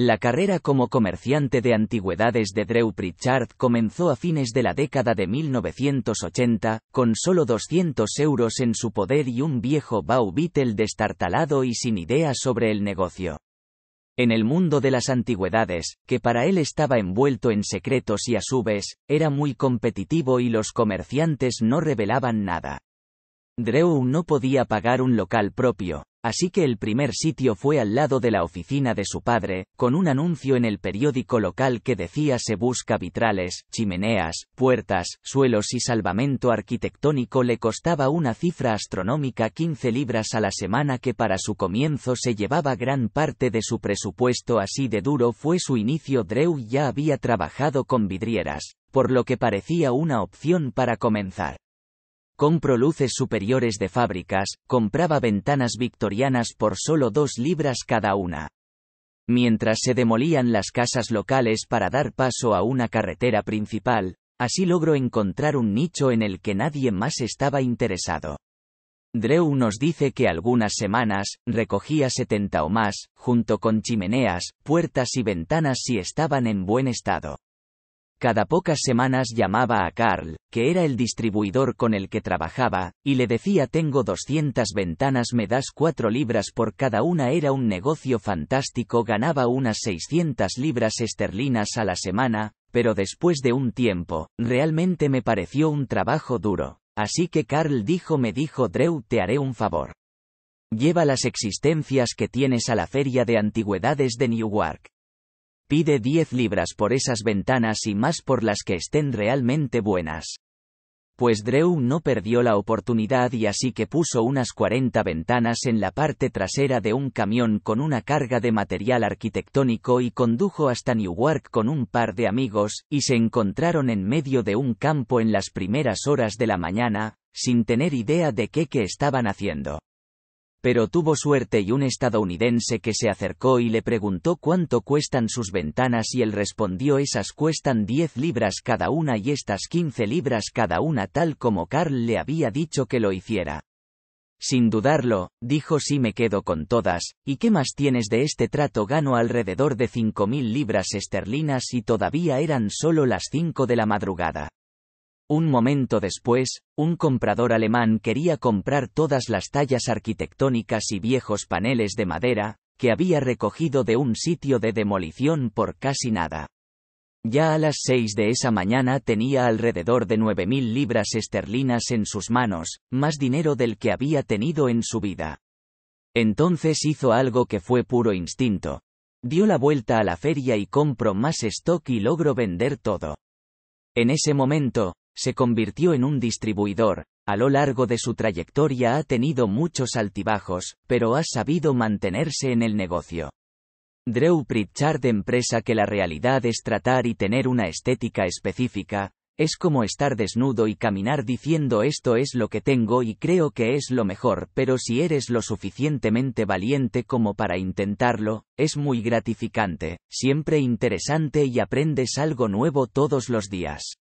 La carrera como comerciante de antigüedades de Drew Pritchard comenzó a fines de la década de 1980, con solo 200 euros en su poder y un viejo bau Beetle destartalado y sin ideas sobre el negocio. En el mundo de las antigüedades, que para él estaba envuelto en secretos y a su vez, era muy competitivo y los comerciantes no revelaban nada. Drew no podía pagar un local propio, Así que el primer sitio fue al lado de la oficina de su padre, con un anuncio en el periódico local que decía se busca vitrales, chimeneas, puertas, suelos y salvamento arquitectónico le costaba una cifra astronómica 15 libras a la semana que para su comienzo se llevaba gran parte de su presupuesto así de duro fue su inicio Drew ya había trabajado con vidrieras, por lo que parecía una opción para comenzar compro luces superiores de fábricas, compraba ventanas victorianas por solo dos libras cada una. Mientras se demolían las casas locales para dar paso a una carretera principal, así logró encontrar un nicho en el que nadie más estaba interesado. Drew nos dice que algunas semanas, recogía 70 o más, junto con chimeneas, puertas y ventanas si estaban en buen estado. Cada pocas semanas llamaba a Carl, que era el distribuidor con el que trabajaba, y le decía tengo 200 ventanas me das 4 libras por cada una era un negocio fantástico ganaba unas 600 libras esterlinas a la semana, pero después de un tiempo, realmente me pareció un trabajo duro. Así que Carl dijo me dijo Drew te haré un favor. Lleva las existencias que tienes a la feria de antigüedades de Newark. Pide 10 libras por esas ventanas y más por las que estén realmente buenas. Pues Drew no perdió la oportunidad y así que puso unas 40 ventanas en la parte trasera de un camión con una carga de material arquitectónico y condujo hasta Newark con un par de amigos, y se encontraron en medio de un campo en las primeras horas de la mañana, sin tener idea de qué que estaban haciendo. Pero tuvo suerte y un estadounidense que se acercó y le preguntó cuánto cuestan sus ventanas y él respondió esas cuestan 10 libras cada una y estas 15 libras cada una tal como Carl le había dicho que lo hiciera. Sin dudarlo, dijo si sí me quedo con todas, ¿y qué más tienes de este trato? Gano alrededor de cinco mil libras esterlinas y todavía eran solo las cinco de la madrugada. Un momento después, un comprador alemán quería comprar todas las tallas arquitectónicas y viejos paneles de madera, que había recogido de un sitio de demolición por casi nada. Ya a las seis de esa mañana tenía alrededor de nueve mil libras esterlinas en sus manos, más dinero del que había tenido en su vida. Entonces hizo algo que fue puro instinto. Dio la vuelta a la feria y compro más stock y logro vender todo. En ese momento, se convirtió en un distribuidor, a lo largo de su trayectoria ha tenido muchos altibajos, pero ha sabido mantenerse en el negocio. Drew Pritchard empresa que la realidad es tratar y tener una estética específica, es como estar desnudo y caminar diciendo esto es lo que tengo y creo que es lo mejor, pero si eres lo suficientemente valiente como para intentarlo, es muy gratificante, siempre interesante y aprendes algo nuevo todos los días.